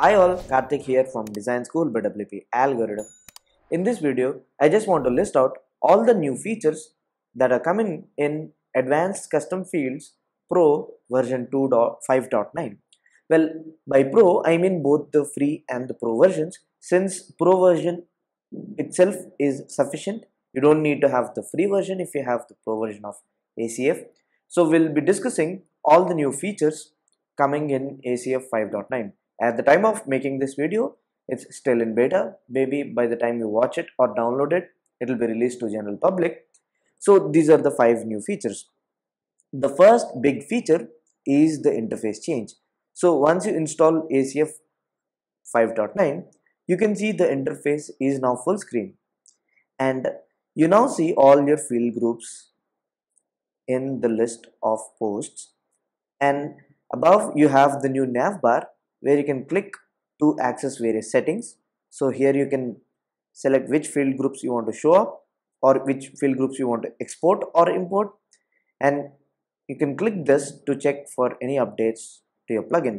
Hi all, Karthik here from Design School by Algorithm. In this video, I just want to list out all the new features that are coming in Advanced Custom Fields Pro version 2.5.9. Well, by Pro, I mean both the free and the Pro versions. Since Pro version itself is sufficient, you don't need to have the free version if you have the Pro version of ACF. So we'll be discussing all the new features coming in ACF 5.9. At the time of making this video, it's still in beta. Maybe by the time you watch it or download it, it'll be released to general public. So these are the five new features. The first big feature is the interface change. So once you install ACF 5.9, you can see the interface is now full screen. And you now see all your field groups in the list of posts. And above you have the new nav bar where you can click to access various settings so here you can select which field groups you want to show up or which field groups you want to export or import and you can click this to check for any updates to your plugin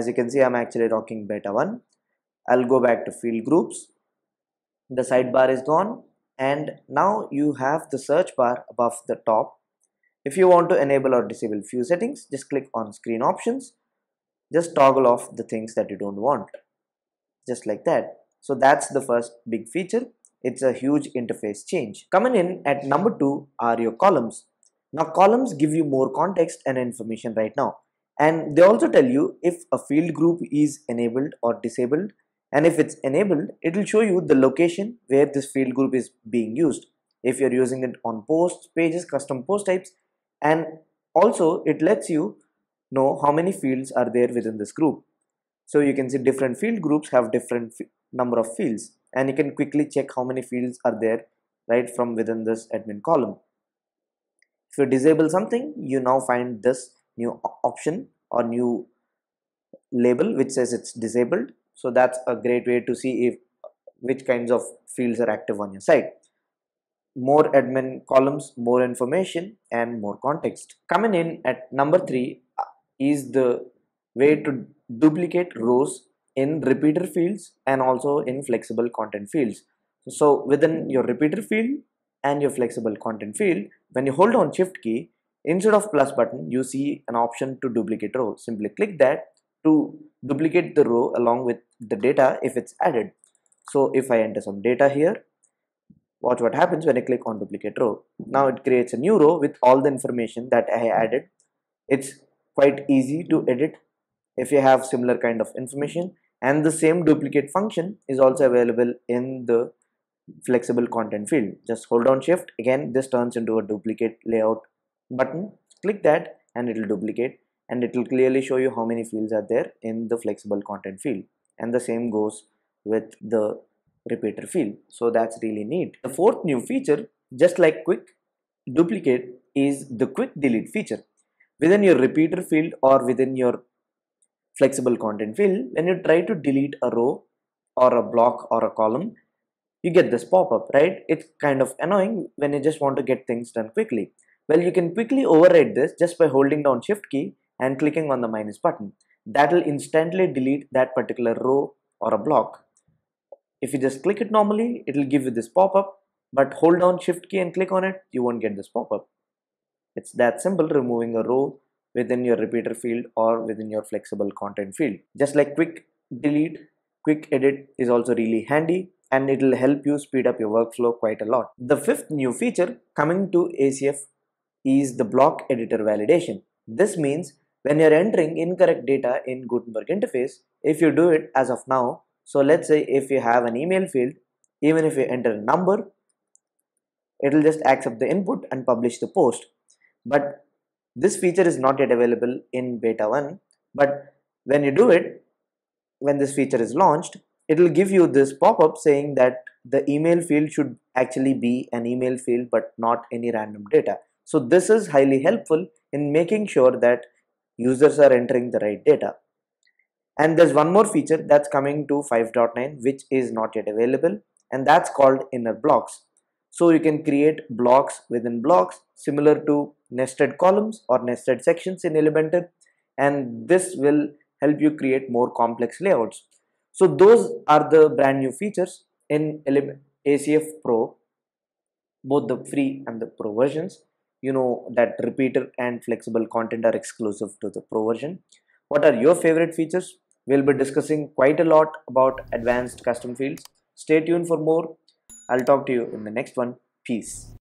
as you can see I'm actually rocking beta 1 I'll go back to field groups the sidebar is gone and now you have the search bar above the top if you want to enable or disable few settings just click on screen options just toggle off the things that you don't want just like that so that's the first big feature it's a huge interface change coming in at number two are your columns now columns give you more context and information right now and they also tell you if a field group is enabled or disabled and if it's enabled it will show you the location where this field group is being used if you're using it on posts pages custom post types and also it lets you know how many fields are there within this group. So you can see different field groups have different number of fields and you can quickly check how many fields are there right from within this admin column. If you disable something, you now find this new option or new label which says it's disabled. So that's a great way to see if which kinds of fields are active on your site more admin columns, more information and more context. Coming in at number three is the way to duplicate rows in repeater fields and also in flexible content fields. So within your repeater field and your flexible content field, when you hold on shift key, instead of plus button, you see an option to duplicate row. Simply click that to duplicate the row along with the data if it's added. So if I enter some data here, watch what happens when I click on duplicate row. Now it creates a new row with all the information that I added. It's quite easy to edit if you have similar kind of information and the same duplicate function is also available in the flexible content field just hold down shift again this turns into a duplicate layout button click that and it will duplicate and it will clearly show you how many fields are there in the flexible content field and the same goes with the repeater field so that's really neat the fourth new feature just like quick duplicate is the quick delete feature within your repeater field or within your flexible content field when you try to delete a row or a block or a column you get this pop-up right it's kind of annoying when you just want to get things done quickly well you can quickly override this just by holding down shift key and clicking on the minus button that will instantly delete that particular row or a block if you just click it normally it will give you this pop-up but hold down shift key and click on it you won't get this pop-up it's that simple removing a row within your repeater field or within your flexible content field. Just like quick delete, quick edit is also really handy and it'll help you speed up your workflow quite a lot. The fifth new feature coming to ACF is the block editor validation. This means when you're entering incorrect data in Gutenberg interface, if you do it as of now, so let's say if you have an email field, even if you enter a number, it'll just accept the input and publish the post but this feature is not yet available in beta 1 but when you do it when this feature is launched it will give you this pop-up saying that the email field should actually be an email field but not any random data so this is highly helpful in making sure that users are entering the right data and there's one more feature that's coming to 5.9 which is not yet available and that's called inner blocks so you can create blocks within blocks similar to nested columns or nested sections in Elementor and this will help you create more complex layouts. So those are the brand new features in Element ACF Pro, both the free and the pro versions. You know that repeater and flexible content are exclusive to the pro version. What are your favorite features? We'll be discussing quite a lot about advanced custom fields. Stay tuned for more. I'll talk to you in the next one. Peace.